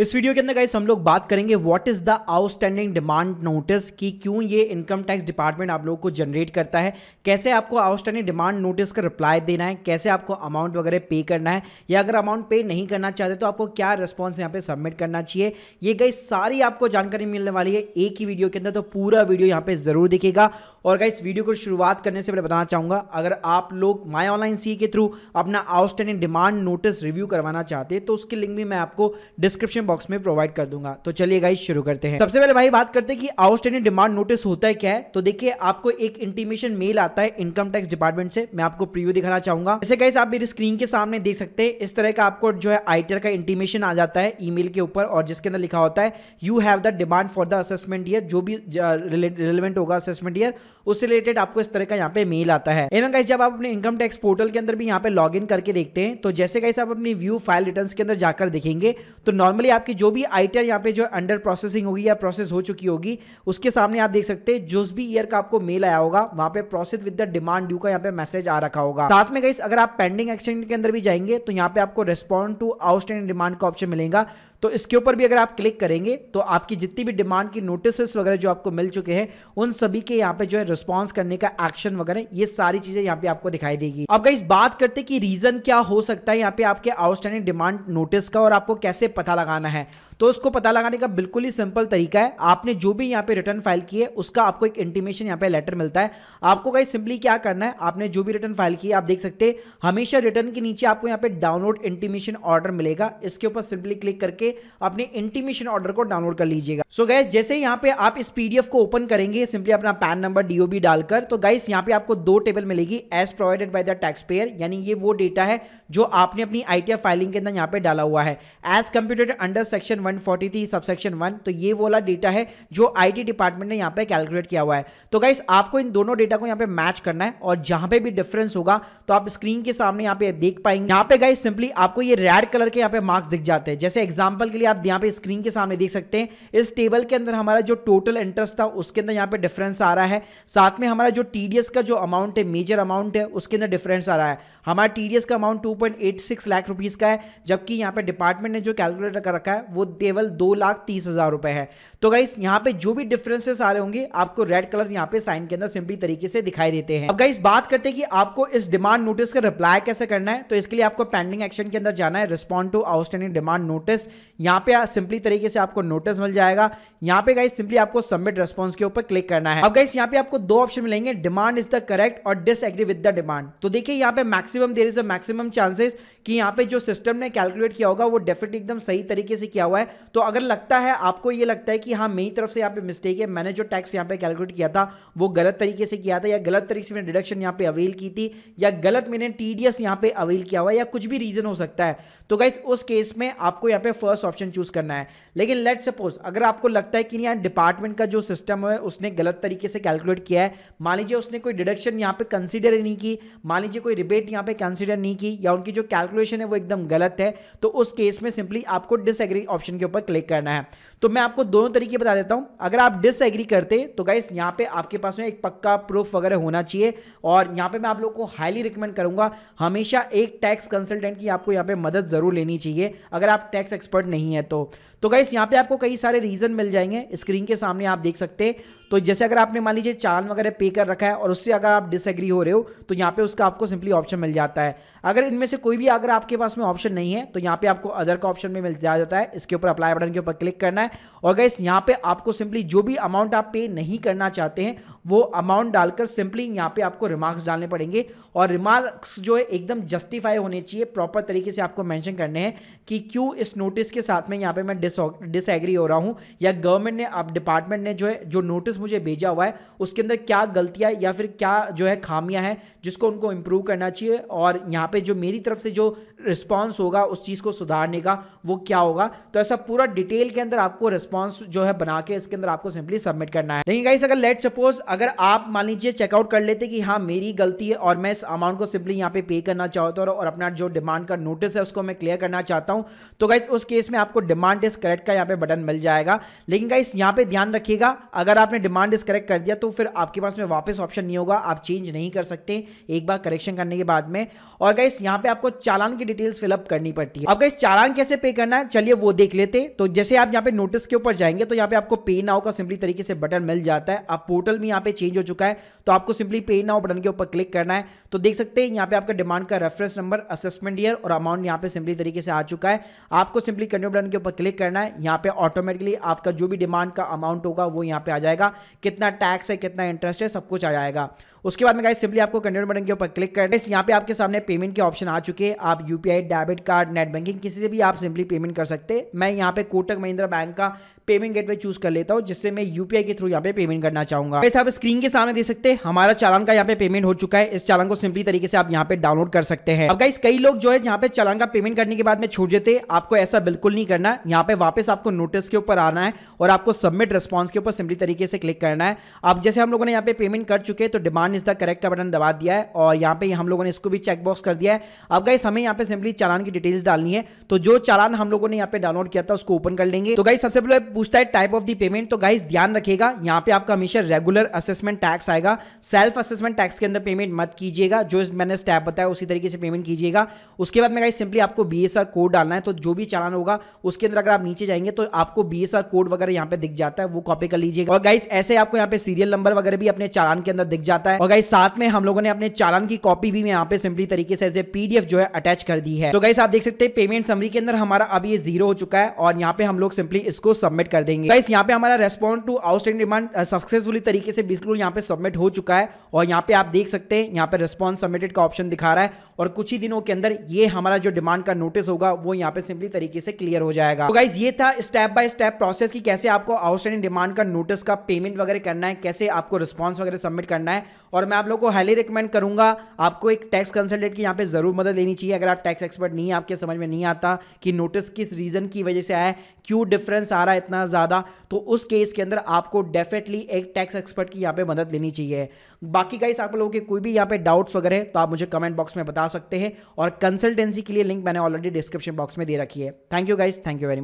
इस वीडियो के अंदर गाइस हम लोग बात करेंगे what is the outstanding demand notice कि क्यों ये इनकम टैक्स डिपार्टमेंट आप लोगों को जनरेट करता है कैसे आपको आउटस्टैंडिंग डिमांड नोटिस का रिप्लाई देना है कैसे आपको अमाउंट वगैरह पे करना है या अगर अमाउंट पे नहीं करना चाहते तो आपको क्या रिस्पॉन्स यहाँ पे सबमिट करना चाहिए ये गई सारी आपको जानकारी मिलने वाली है एक ही वीडियो के अंदर तो पूरा वीडियो यहाँ पर ज़रूर दिखेगा और गाइस वीडियो को शुरुआत करने से पहले बताना चाहूँगा अगर आप लोग माई ऑनलाइन सी के थ्रू अपना आउटस्टैंडिंग डिमांड नोटिस रिव्यू करवाना चाहते हैं तो उसकी लिंक भी मैं आपको डिस्क्रिप्शन डिस्क्रिप्शन बॉक्स में प्रोवाइड कर दूंगा तो चलिए गाइस शुरू करते हैं सबसे पहले भाई बात करते हैं कि आउटस्टैंडिंग डिमांड नोटिस होता है क्या है तो देखिए आपको एक इंटीमेशन मेल आता है इनकम टैक्स डिपार्टमेंट से मैं आपको प्रीव्यू दिखाना चाहूंगा जैसे गाइस आप मेरी स्क्रीन के सामने देख सकते हैं इस तरह का आपको जो है आईटीआर का इंटीमेशन आ जाता है ईमेल के ऊपर और जिसके अंदर लिखा होता है you have the demand for the assessment year जो भी रिलेवेंट होगा असेसमेंट ईयर उससे रिलेटेड आपको इस तरह का यहाँ पे मेल आता है एवं गाइस जब आप अपने इनकम टैक्स पोर्टल के अंदर भी यहाँ पे लॉग करके देखते हैं तो जैसे कैसे आप अपनी व्यू फाइल रिटर्न के अंदर जाकर देखेंगे तो नॉर्मली आपकी जो भी आई टी पे जो अंडर प्रोसेसिंग होगी या प्रोसेस हो चुकी होगी उसके सामने आप देख सकते हैं जो भी ईयर का आपको मेल आया होगा वहां पे process with the demand due का यहाँ पे मैसेज आ रखा होगा साथ में गाइस अगर आप पेंडिंग एक्सटेंड के अंदर भी जाएंगे तो यहाँ पे आपको रेस्पॉन्ड टू आउटस्टैंडिंग डिमांड का ऑप्शन मिलेगा तो इसके ऊपर भी अगर आप क्लिक करेंगे तो आपकी जितनी भी डिमांड की नोटिस वगैरह जो आपको मिल चुके हैं उन सभी के यहाँ पे जो है रिस्पॉन्स करने का एक्शन वगैरह ये सारी चीजें यहाँ पे आपको दिखाई देगी अब इस बात करते कि रीजन क्या हो सकता है यहाँ पे आपके आउटस्टैंडिंग डिमांड नोटिस का और आपको कैसे पता लगाना है तो उसको पता लगाने का बिल्कुल ही सिंपल तरीका है आपने जो भी यहाँ पे रिटर्न फाइल की है उसका आपको एक इंटीमेशन यहाँ पे लेटर मिलता है आपको कहीं सिंपली क्या करना है आपने जो भी रिटर्न फाइल की है आप देख सकते हैं हमेशा रिटर्न के नीचे आपको यहाँ पे डाउनलोड इंटीमेशन ऑर्डर मिलेगा इसके ऊपर सिंपली क्लिक करके अपने इंटीमेशन ऑर्डर को डाउनलोड कर लीजिएगा सो गैस जैसे यहाँ पे आप इस पीडीएफ को ओपन करेंगे सिंपली अपना पैन नंबर डीओबी डालकर तो गाइस यहाँ पे आपको दो टेबल मिलेगी as provided by the tax payer यानी ये वो डेटा है जो आपने अपनी आईटीएफ फाइलिंग के अंदर यहाँ पे डाला हुआ है एज कंप्यूटेड अंडर सेक्शन 140 थी सबसेक्शन वन तो ये वाला डेटा है जो आई डिपार्टमेंट ने यहाँ पे कैलकुलेट किया हुआ है तो गाइस आपको इन दोनों डेटा को यहाँ पे मैच करना है और जहां पे भी डिफरेंस होगा तो आप स्क्रीन के सामने यहाँ पे देख पाएंगे यहाँ पे गाइस सिंपली आपको ये रेड कलर के यहाँ पे मार्क्स दिख जाते हैं जैसे एग्जाम्पल के लिए आप यहाँ पे स्क्रीन के सामने देख सकते हैं इस टेबल के अंदर हमारा जो टोटल इंटरेस्ट था उसके अंदर यहाँ पे डिफरेंस आ रहा है साथ में हमारा जो टीडीएस का जो अमाउंट है मेजर अमाउंट है उसके अंदर डिफरेंस आ रहा है हमारा टीडीएस का अमाउंट 2.86 लाख रुपीज का है जबकि यहाँ पे डिपार्टमेंट ने जो कैलकुलेटर कर रखा है वो केवल दो लाख तीस हज़ार रुपए है तो गाइस यहाँ पे जो भी डिफरेंसेस आ रहे होंगे आपको रेड कलर यहाँ पे साइन के अंदर सिंपली तरीके से दिखाई देते हैं अब गाइस बात करते हैं कि आपको इस डिमांड नोटिस का रिप्लाई कैसे करना है तो इसके लिए आपको पेंडिंग एक्शन के अंदर जाना है respond to outstanding demand notice यहाँ पे सिंपली तरीके से आपको नोटिस मिल जाएगा यहाँ पे गाइस सिंपली आपको सबमिट रिस्पॉन्स के ऊपर क्लिक करना है अब गाइस यहाँ पे आपको दो ऑप्शन मिलेंगे डिमांड इज द करेक्ट और डिसएग्री विद द डिमांड तो देखिए यहाँ पे maximum there is a maximum chances कि यहाँ पे जो सिस्टम ने कैलकुलेट किया होगा वो डेफिनेटली एकदम सही तरीके से किया हुआ है है तो अगर लगता है आपको ये लगता है कि हाँ मेरी तरफ से यहाँ पे मिस्टेक है मैंने जो टैक्स यहाँ पे कैलकुलेट किया था वो गलत तरीके से किया था या गलत तरीके से मैंने डिडक्शन यहाँ पे अवेल की थी या गलत मैंने टी डी एस यहाँ पे अवेल किया हुआ या कुछ भी रीज़न हो सकता है तो गाइज उस केस में आपको यहाँ पे फर्स्ट ऑप्शन चूज करना है लेकिन लेट सपोज अगर आपको लगता है कि नहीं यार डिपार्टमेंट का जो सिस्टम है उसने गलत तरीके से कैलकुलेट किया है मान लीजिए उसने कोई डिडक्शन यहाँ पे कंसिडर ही नहीं की मान लीजिए कोई रिबेट यहाँ पे कंसिडर नहीं की या उनकी जो कैलकुलेशन है वो एकदम गलत है तो उस केस में सिंपली आपको डिसएग्री ऑप्शन ऑप्शन के ऊपर क्लिक करना है तो मैं आपको दोनों तरीके बता देता हूं अगर आप डिसएग्री करते तो गाइस यहां पे आपके पास में एक पक्का प्रूफ वगैरह होना चाहिए और यहां पे मैं आप लोगों को हाईली रिकमेंड करूंगा हमेशा एक टैक्स कंसल्टेंट की आपको यहां पे मदद ज़रूर लेनी चाहिए अगर आप टैक्स एक्सपर्ट नहीं है तो तो गाइस यहां पे आपको कई सारे रीज़न मिल जाएंगे स्क्रीन के सामने आप देख सकते हैं तो जैसे अगर आपने मान लीजिए चालान वगैरह पे कर रखा है और उससे अगर आप डिसएग्री हो रहे हो तो यहां पे उसका आपको सिंपली ऑप्शन मिल जाता है अगर इनमें से कोई भी अगर आपके पास में ऑप्शन नहीं है तो यहां पे आपको अदर का ऑप्शन भी मिल जाता है इसके ऊपर अप्लाई बटन के ऊपर क्लिक करना है और गैस यहाँ पे आपको सिंपली जो भी अमाउंट आप पे नहीं करना चाहते हैं वो अमाउंट डालकर सिंपली यहाँ पे आपको रिमार्क्स डालने पड़ेंगे और रिमार्क्स जो है एकदम जस्टिफाई होने चाहिए प्रॉपर तरीके से आपको मेंशन करने हैं कि क्यों इस नोटिस के साथ में यहाँ पे मैं डिसएग्री हो रहा हूँ या गवर्नमेंट ने आप डिपार्टमेंट ने जो है जो नोटिस मुझे भेजा हुआ है उसके अंदर क्या गलतियाँ या फिर क्या जो है खामियाँ हैं जिसको उनको इम्प्रूव करना चाहिए और यहाँ पर जो मेरी तरफ से जो रिस्पॉन्स होगा उस चीज़ को सुधारने का वो क्या होगा तो ऐसा पूरा डिटेल के अंदर आपको रिस्पॉन्स रिस्पॉन्स जो है बना के इसके अंदर आपको सिंपली सबमिट करना है लेकिन गाइस अगर लेट सपोज अगर आप मान लीजिए चेकआउट कर लेते कि हाँ मेरी गलती है और मैं इस अमाउंट को सिंपली यहाँ पे पे करना चाहता हूँ और अपना जो डिमांड का नोटिस है उसको मैं क्लियर करना चाहता हूँ तो गाइस उस केस में आपको डिमांड इज करेक्ट का यहाँ पे बटन मिल जाएगा लेकिन गाइस यहाँ पे ध्यान रखिएगा अगर आपने डिमांड इज करेक्ट कर दिया तो फिर आपके पास में वापस ऑप्शन नहीं होगा आप चेंज नहीं कर सकते एक बार करेक्शन करने के बाद में और गाइस यहाँ पे आपको चालान की डिटेल्स फिलअप करनी पड़ती है अब गाइस चालान कैसे पे करना है चलिए वो देख लेते तो जैसे आप यहाँ पे नोटिस के ऊपर जाएंगे तो यहाँ पे आपको पे नाउ का सिंपली तरीके से बटन मिल जाता है अब पोर्टल भी यहाँ पे चेंज हो चुका है तो आपको सिंपली पे नाउ बटन के ऊपर क्लिक करना है तो देख सकते हैं यहाँ पे आपका डिमांड का रेफरेंस नंबर असेसमेंट ईयर और अमाउंट यहाँ पे सिंपली तरीके से आ चुका है आपको सिंपली कंटिन्यू बटन के ऊपर क्लिक करना है यहाँ पे ऑटोमेटिकली आपका जो भी डिमांड का अमाउंट होगा वो यहाँ पे आ जाएगा कितना टैक्स है कितना इंटरेस्ट है सब कुछ आ जाएगा उसके बाद में गाइस सिंपली आपको कंटिन्यू बटन के ऊपर क्लिक करना है यहाँ पे आपके सामने पेमेंट के ऑप्शन आ चुके हैं आप UPI debit card net banking किसी से भी आप सिंपली पेमेंट कर सकते हैं मैं यहाँ पे कोटक महिंद्रा बैंक का पेमेंट गेटवे चूज कर लेता हूँ जिससे मैं यूपीआई के थ्रू यहाँ पे पेमेंट करना चाहूंगा वैसे आप स्क्रीन के सामने देख सकते हैं हमारा चालान का यहाँ पे पेमेंट हो चुका है इस चालान को सिंपली तरीके से आप यहाँ पे डाउनलोड कर सकते हैं अब गाइस कई लोग जो है यहाँ पे चालान का पेमेंट करने के बाद में छूट देते आपको ऐसा बिल्कुल नहीं करना यहाँ पे वापस आपको नोटिस के ऊपर आना है और आपको सबमिट रिस्पॉन्स के ऊपर सिंपली तरीके से क्लिक करना है अब जैसे हम लोगों ने यहाँ पे पेमेंट कर चुके तो डिमांड इज द करेक्ट का बटन दबा दिया है और यहाँ पे हम लोगों ने इसको भी चेकबॉक्स कर दिया है अब गाइस हमें यहाँ पे सिंपली चालान की डिटेल्स डालनी है तो जो चालान हम लोगों ने यहाँ पे डाउनलोड किया था उसको ओपन कर लेंगे तो गाइस सबसे पहले पूछता है टाइप ऑफ दी पेमेंट तो गाइस ध्यान रखेगा यहाँ पे आपका हमेशा रेगुलर असेसमेंट टैक्स आएगा सेल्फ असेसमेंट टैक्स के अंदर पेमेंट मत कीजिएगा जो मैंने स्टैप बताया उसी तरीके से पेमेंट कीजिएगा उसके बाद में गाइस सिंपली आपको बी कोड डालना है तो जो भी चालान होगा उसके अंदर अगर आप नीचे जाएंगे तो आपको बी कोड वगैरह यहाँ पे दिख जाता है वो कॉपी कर लीजिएगा और गाइस ऐसे आपको यहाँ पे सीरियल नंबर वगैरह भी अपने चालान के अंदर दिख जाता है और गाइस साथ में हम लोगों ने अपने चालान की कॉपी भी यहाँ पे सिंपली तरीके से पीडीएफ जो है अटैच कर दी है तो गाइस आप देख सकते हैं पेमेंट समरी के अंदर हमारा अब ये जीरो हो चुका है और यहाँ पे हम लोग सिंपली इसको सबमिट सबमिट कर देंगे गाइस यहाँ पे हमारा respond to outstand demand successfully तरीके से बिल्कुल यहाँ पे सबमिट हो चुका है और यहाँ पे आप देख सकते हैं यहाँ पे रेस्पॉन्स सबमिटेड का ऑप्शन दिखा रहा है और कुछ ही दिनों के अंदर ये हमारा जो डिमांड का नोटिस होगा वो यहाँ पे सिंपली तरीके से क्लियर हो जाएगा तो गाइज ये था स्टेप बाय स्टेप प्रोसेस की कैसे आपको आउटस्टैंड डिमांड का नोटिस का पेमेंट वगैरह करना है कैसे आपको रिस्पॉन्स वगैरह सबमिट करना है और मैं आप लोग को हाईली रिकमेंड करूंगा आपको एक टैक्स कंसल्टेंट की यहाँ पे जरूर मदद लेनी चाहिए अगर आप टैक्स एक्सपर्ट नहीं है आपके समझ में नहीं आता कि नोटिस किस रीजन की वजह से आया क्यों डिफरेंस आ रहा है इतना इतना ज़्यादा तो उस केस के अंदर आपको डेफिनेटली एक टैक्स एक्सपर्ट की यहाँ पे मदद लेनी चाहिए बाकी गाइस आप लोगों के कोई भी यहाँ पे डाउट्स वगैरह तो आप मुझे कमेंट बॉक्स में बता सकते हैं और कंसल्टेंसी के लिए लिंक मैंने ऑलरेडी डिस्क्रिप्शन बॉक्स में दे रखी है thank you guys thank you very much